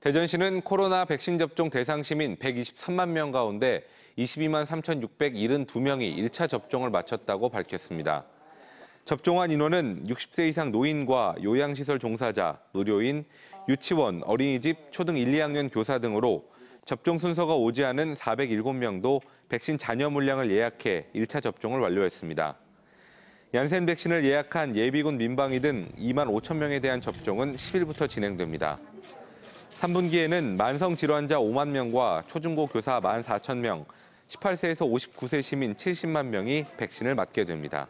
대전시는 코로나 백신 접종 대상 시민 123만 명 가운데 22만 3,672명이 1차 접종을 마쳤다고 밝혔습니다. 접종한 인원은 60세 이상 노인과 요양시설 종사자, 의료인, 유치원, 어린이집, 초등 1, 2학년 교사 등으로 접종 순서가 오지 않은 407명도 백신 잔여 물량을 예약해 1차 접종을 완료했습니다. 얀센 백신을 예약한 예비군 민방위 등 2만 5천 명에 대한 접종은 10일부터 진행됩니다. 3분기에는 만성 질환자 5만 명과 초중고 교사 1만 4천 명, 18세에서 59세 시민 70만 명이 백신을 맞게 됩니다.